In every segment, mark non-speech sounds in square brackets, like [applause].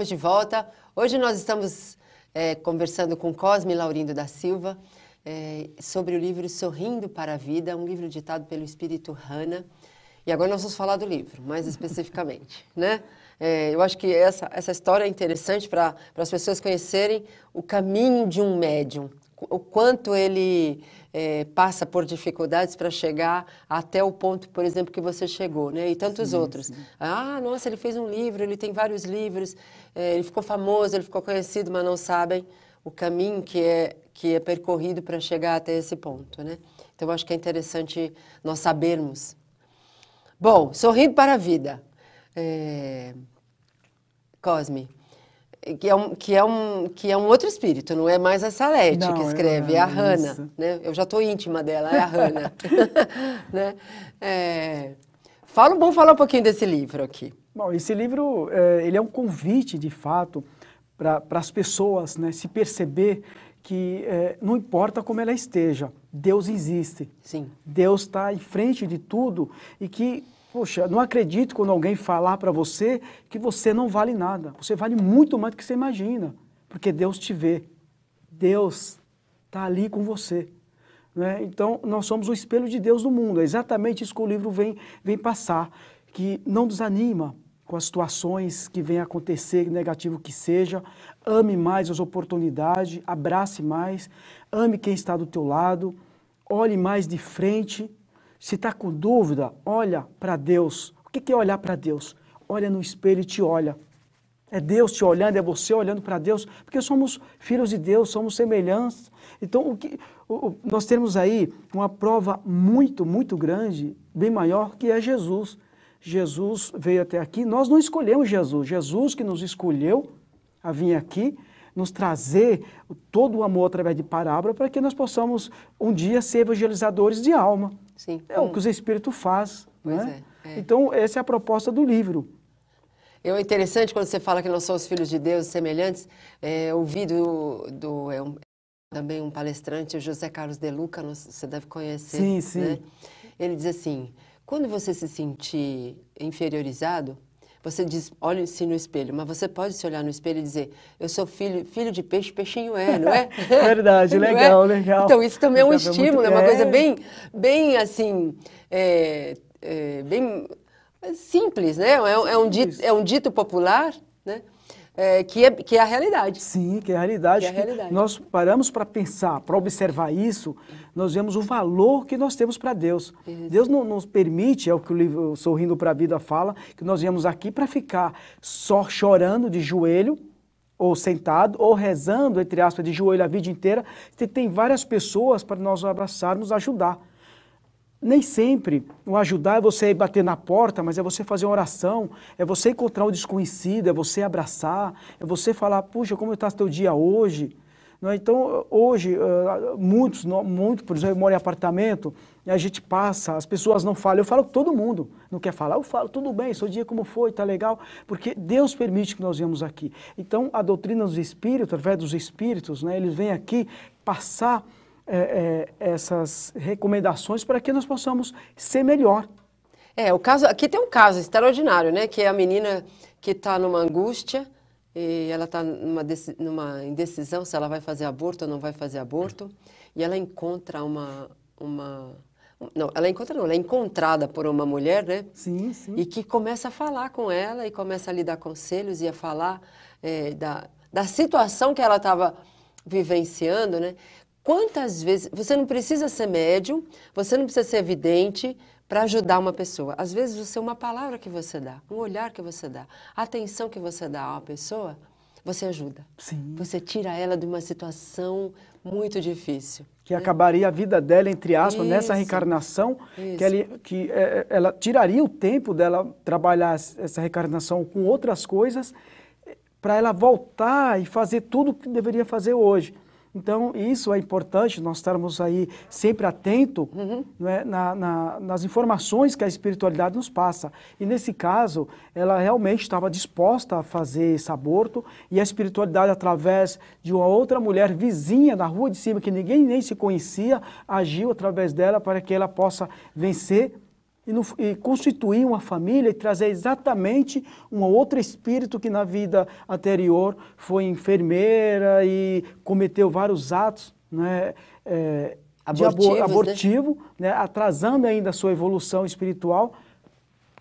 Estamos de volta. Hoje nós estamos é, conversando com Cosme Laurindo da Silva é, sobre o livro Sorrindo para a Vida, um livro ditado pelo espírito Hanna. E agora nós vamos falar do livro, mais [laughs] especificamente, né? É, eu acho que essa, essa história é interessante para as pessoas conhecerem o caminho de um médium, o quanto ele é, passa por dificuldades para chegar até o ponto, por exemplo, que você chegou, né? E tantos sim, outros. Sim. Ah, nossa, ele fez um livro, ele tem vários livros, é, ele ficou famoso, ele ficou conhecido, mas não sabem o caminho que é que é percorrido para chegar até esse ponto, né? Então acho que é interessante nós sabermos. Bom, sorrindo para a vida. É... Cosme que é um, que é um, que é um outro espírito, não é mais a Salete não, que escreve, é a Hanna, né? Eu já estou íntima dela, é a Hanna, [laughs] né? É... Fala, vamos falar um pouquinho desse livro aqui. Bom, esse livro, é, ele é um convite, de fato, para as pessoas né, se perceber que é, não importa como ela esteja, Deus existe. Sim. Deus está em frente de tudo e que Poxa, não acredito quando alguém falar para você que você não vale nada. Você vale muito mais do que você imagina, porque Deus te vê. Deus está ali com você. Né? Então, nós somos o espelho de Deus no mundo. É exatamente isso que o livro vem, vem passar, que não desanima com as situações que vêm acontecer, negativo que seja, ame mais as oportunidades, abrace mais, ame quem está do teu lado, olhe mais de frente, se está com dúvida, olha para Deus. O que é olhar para Deus? Olha no espelho e te olha. É Deus te olhando, é você olhando para Deus, porque somos filhos de Deus, somos semelhantes. Então, o que, o, nós temos aí uma prova muito, muito grande, bem maior, que é Jesus. Jesus veio até aqui, nós não escolhemos Jesus, Jesus que nos escolheu a vir aqui nos trazer todo o amor através de parábola para que nós possamos um dia ser evangelizadores de alma. Sim. É o que os Espíritos faz. Né? É, é. Então, essa é a proposta do livro. É interessante quando você fala que nós somos filhos de Deus, semelhantes. É, ouvi do, do é um, também um palestrante, o José Carlos De Luca, você deve conhecer. Sim, sim. Né? Ele diz assim: quando você se sentir inferiorizado, você diz, olhe-se no espelho, mas você pode se olhar no espelho e dizer, eu sou filho, filho de peixe, peixinho é, não é? [laughs] Verdade, [laughs] não é? legal, é? legal. Então, isso também é um é estímulo, é uma coisa é. bem, bem assim, é, bem simples, né? É, um, dito, é um dito popular, né? é, que, é, que é a realidade. Sim, que é a realidade. Que é a realidade. Nós paramos para pensar, para observar isso, nós vemos o valor que nós temos para Deus. Isso. Deus não nos permite, é o que o livro Sorrindo para a Vida fala, que nós viemos aqui para ficar só chorando de joelho, ou sentado, ou rezando, entre aspas, de joelho a vida inteira. Tem várias pessoas para nós abraçarmos, ajudar nem sempre o ajudar é você bater na porta, mas é você fazer uma oração, é você encontrar o desconhecido, é você abraçar, é você falar, puxa, como está teu dia hoje? É? Então, hoje, eh, muitos, muito, por exemplo, eu moro em apartamento, e a gente passa, as pessoas não falam, eu falo com todo mundo, não quer falar, eu falo, tudo bem, seu dia como foi, está legal, porque Deus permite que nós venhamos aqui. Então, a doutrina dos espíritos, através dos espíritos, né, eles vêm aqui passar é, é, essas recomendações para que nós possamos ser melhor. É, o caso, aqui tem um caso extraordinário, né? Que é a menina que está numa angústia e ela está numa, numa, indecisão se ela vai fazer aborto ou não vai fazer aborto. E ela encontra uma, uma não, ela encontra não, ela é encontrada por uma mulher, né? Sim, sim. E que começa a falar com ela e começa a lhe dar conselhos e a falar é, da, da situação que ela estava vivenciando, né? Quantas vezes você não precisa ser médium, você não precisa ser vidente para ajudar uma pessoa. Às vezes você uma palavra que você dá, um olhar que você dá, a atenção que você dá a uma pessoa, você ajuda. Sim. Você tira ela de uma situação muito difícil. Que né? acabaria a vida dela, entre aspas, Isso. nessa reencarnação, Isso. que, ela, é, que é, ela tiraria o tempo dela trabalhar essa reencarnação com outras coisas, eh, para ela voltar e fazer tudo o que deveria fazer hoje. Então, isso é importante, nós estarmos aí sempre atento uhum. né, na, na, nas informações que a espiritualidade nos passa. E nesse caso, ela realmente estava disposta a fazer esse aborto, e a espiritualidade, através de uma outra mulher vizinha na rua de cima, que ninguém nem se conhecia, agiu através dela para que ela possa vencer e, no, e, constituir uma família e trazer exatamente um outro espírito que na vida anterior foi enfermeira e cometeu vários atos né, é, eh, abor né? abortivo, né? né, atrasando ainda a sua evolução espiritual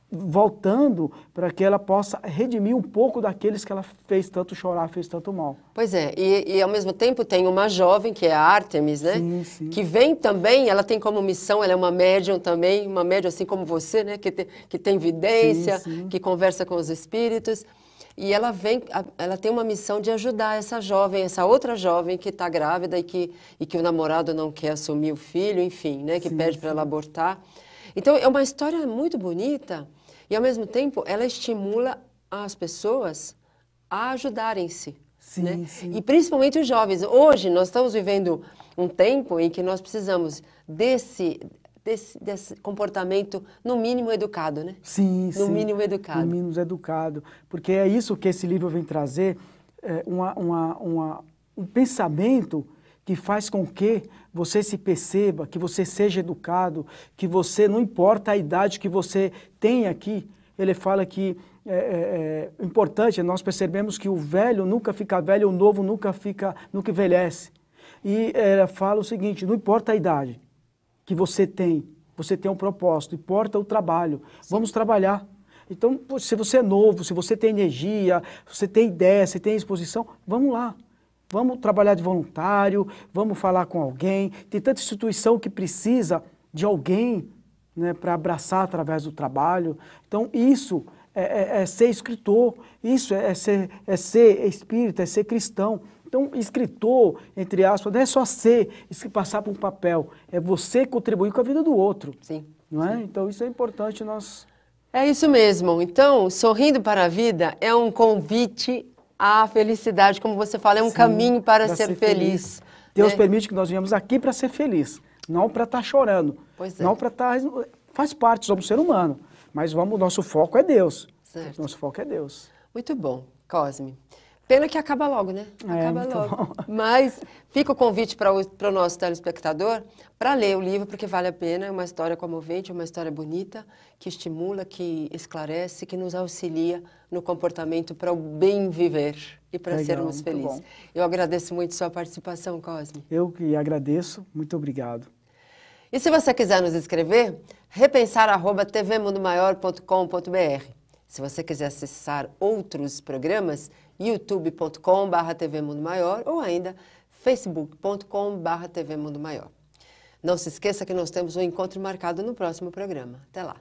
voltando para que ela possa redimir um pouco daqueles que ela fez tanto chorar, fez tanto mal. Pois é, e, e ao mesmo tempo tem uma jovem, que é a Artemis, né? Sim, sim. Que vem também, ela tem como missão, ela é uma médium também, uma médium assim como você, né? Que, te, que tem vidência, sim, que conversa com os espíritos. E ela vem, ela tem uma missão de ajudar essa jovem, essa outra jovem que está grávida e que, e que o namorado não quer assumir o filho, enfim, né? Que pede para ela abortar. Então, é uma história muito bonita e, ao mesmo tempo, ela estimula as pessoas a ajudarem-se. Sim, né? sim. E principalmente os jovens. Hoje, nós estamos vivendo um tempo em que nós precisamos desse, Desse, desse, comportamento, no mínimo educado, né? Sim, no sim. No mínimo educado. No mínimo educado. Porque é isso que esse livro vem trazer, é, uma, uma, uma, um pensamento que faz com que você se perceba, que você seja educado, que você, não importa a idade que você tem aqui, ele fala que é, é, é importante, nós percebemos que o velho nunca fica velho, o novo nunca fica, nunca envelhece. E ele fala o seguinte, não importa a idade que você tem, você tem um propósito, importa o trabalho, Sim. vamos trabalhar. Então, se você é novo, se você tem energia, se você tem ideia, se tem exposição, vamos lá. Vamos trabalhar de voluntário, vamos falar com alguém. Tem tanta instituição que precisa de alguém né, para abraçar através do trabalho. Então, isso é, é, é ser escritor, isso é, é, ser, é ser espírita, é ser cristão. Então, escritor, entre aspas, não é só ser, se passar por um papel, é você contribuir com a vida do outro. Sim. Não é? Sim. Então, isso é importante nós. É isso mesmo. Então, Sorrindo para a Vida é um convite a felicidade, como você fala, é um Sim, caminho para ser, ser, feliz. feliz. Né? Deus né? permite que nós venhamos aqui para ser feliz, não para estar tá chorando, pois é. não para estar... Tá, faz parte, somos ser humano, mas vamos, nosso foco é Deus. Certo. Nosso foco é Deus. Muito bom, Cosme. Pena que acaba logo, né? É, acaba é, logo. Bom. [laughs] Mas fica o convite para o nosso telespectador para ler o livro, porque vale a pena. É uma história comovente, é uma história bonita, que estimula, que esclarece, que nos auxilia no comportamento para o bem viver e para sermos felizes. Eu agradeço muito sua participação, Cosme. Eu que agradeço. Muito obrigado. E se você quiser nos escrever, repensar.tvmundomaior.com.br. Se você quiser acessar outros programas, youtube.com.br TV Mundo Maior ou ainda facebook.com.br TV Mundo Maior. Não se esqueça que nós temos um encontro marcado no próximo programa. Até lá!